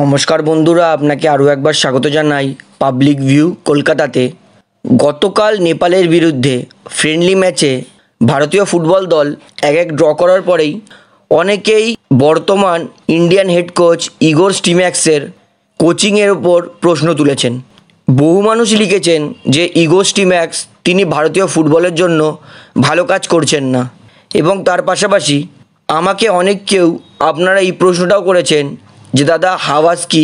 নমস্কার বন্ধুরা আপনাকে আরও একবার স্বাগত জানাই পাবলিক ভিউ কলকাতাতে গতকাল নেপালের বিরুদ্ধে ফ্রেন্ডলি ম্যাচে ভারতীয় ফুটবল দল এক এক ড্র করার পরেই অনেকেই বর্তমান ইন্ডিয়ান হেড কোচ ইগোর স্টিম্যাক্সের কোচিংয়ের ওপর প্রশ্ন তুলেছেন বহু মানুষ লিখেছেন যে ইগো স্টিম্যাক্স তিনি ভারতীয় ফুটবলের জন্য ভালো কাজ করছেন না এবং তার পাশাপাশি আমাকে অনেক কেউ আপনারা এই প্রশ্নটাও করেছেন যে দাদা হাওয়াজ কি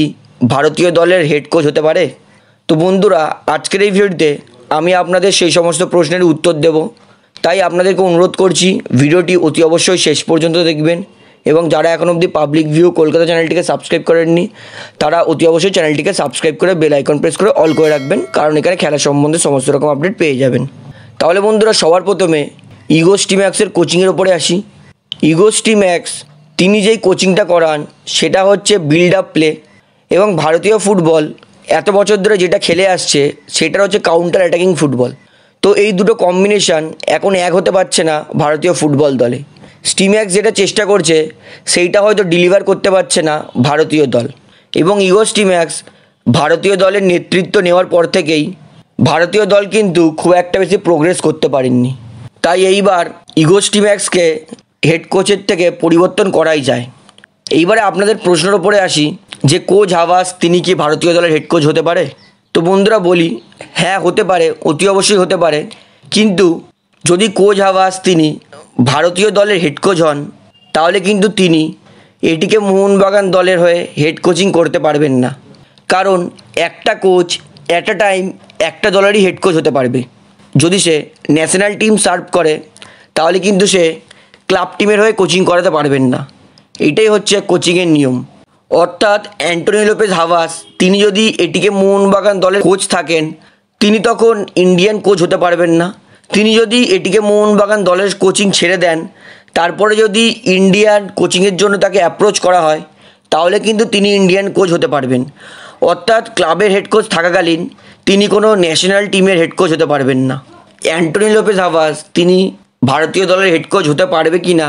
ভারতীয় দলের হেড কোচ হতে পারে তো বন্ধুরা আজকের এই ভিডিওতে আমি আপনাদের সেই সমস্ত প্রশ্নের উত্তর দেব তাই আপনাদেরকে অনুরোধ করছি ভিডিওটি অতি অবশ্যই শেষ পর্যন্ত দেখবেন এবং যারা এখন অবধি পাবলিক ভিউ কলকাতা চ্যানেলটিকে সাবস্ক্রাইব করেননি তারা অতি অবশ্যই চ্যানেলটিকে সাবস্ক্রাইব করে বেল আইকন প্রেস করে অল করে রাখবেন কারণ এখানে খেলা সম্বন্ধে সমস্ত রকম আপডেট পেয়ে যাবেন তাহলে বন্ধুরা সবার প্রথমে ইগোস টিম্যাক্সের কোচিংয়ের ওপরে আসি ইগোস টিম্যাক্স তিনি যেই কোচিংটা করান সেটা হচ্ছে বিল্ড আপ প্লে এবং ভারতীয় ফুটবল এত বছর ধরে যেটা খেলে আসছে সেটা হচ্ছে কাউন্টার অ্যাটাকিং ফুটবল তো এই দুটো কম্বিনেশান এখন এক হতে পারছে না ভারতীয় ফুটবল দলে স্টিম্যাক্স যেটা চেষ্টা করছে সেইটা হয়তো ডেলিভার করতে পারছে না ভারতীয় দল এবং ইগো স্টিম্যাক্স ভারতীয় দলের নেতৃত্ব নেওয়ার পর থেকেই ভারতীয় দল কিন্তু খুব একটা বেশি প্রোগ্রেস করতে পারেননি তাই এইবার ইগো স্টিম্যাক্সকে হেড কোচের থেকে পরিবর্তন করাই যায় এইবারে আপনাদের প্রশ্নের ওপরে আসি যে কোচ হাওয়াস তিনি কি ভারতীয় দলের হেড কোচ হতে পারে তো বন্ধুরা বলি হ্যাঁ হতে পারে অতি অবশ্যই হতে পারে কিন্তু যদি কোচ হাওয়াস তিনি ভারতীয় দলের হেড কোচ হন তাহলে কিন্তু তিনি এটিকে মোহনবাগান দলের হয়ে হেড কোচিং করতে পারবেন না কারণ একটা কোচ অ্যাট আ টাইম একটা দলেরই হেড কোচ হতে পারবে যদি সে ন্যাশনাল টিম সার্ভ করে তাহলে কিন্তু সে ক্লাব টিমের হয়ে কোচিং করাতে পারবেন না এটাই হচ্ছে কোচিংয়ের নিয়ম অর্থাৎ অ্যান্টনি লোপেজ হাভাস তিনি যদি এটিকে মোহনবাগান দলের কোচ থাকেন তিনি তখন ইন্ডিয়ান কোচ হতে পারবেন না তিনি যদি এটিকে মোহনবাগান দলের কোচিং ছেড়ে দেন তারপরে যদি ইন্ডিয়ান কোচিংয়ের জন্য তাকে অ্যাপ্রোচ করা হয় তাহলে কিন্তু তিনি ইন্ডিয়ান কোচ হতে পারবেন অর্থাৎ ক্লাবের হেড কোচ থাকাকালীন তিনি কোনো ন্যাশনাল টিমের হেড কোচ হতে পারবেন না অ্যান্টনি লোপেজ হাভাস তিনি ভারতীয় দলের হেড কোচ হতে পারবে কি না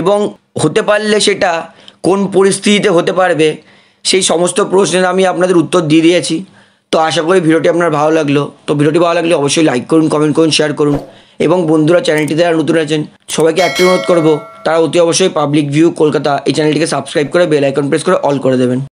এবং হতে পারলে সেটা কোন পরিস্থিতিতে হতে পারবে সেই সমস্ত প্রশ্নের আমি আপনাদের উত্তর দিয়ে দিয়েছি তো আশা করি ভিডিওটি আপনার ভালো লাগলো তো ভিডিওটি ভালো লাগলে অবশ্যই লাইক করুন কমেন্ট করুন শেয়ার করুন এবং বন্ধুরা চ্যানেলটি যারা নতুন আছেন সবাইকে একটি অনুরোধ করবো তারা অতি অবশ্যই পাবলিক ভিউ কলকাতা এই চ্যানেলটিকে সাবস্ক্রাইব করে বেল আইকন প্রেস করে অল করে দেবেন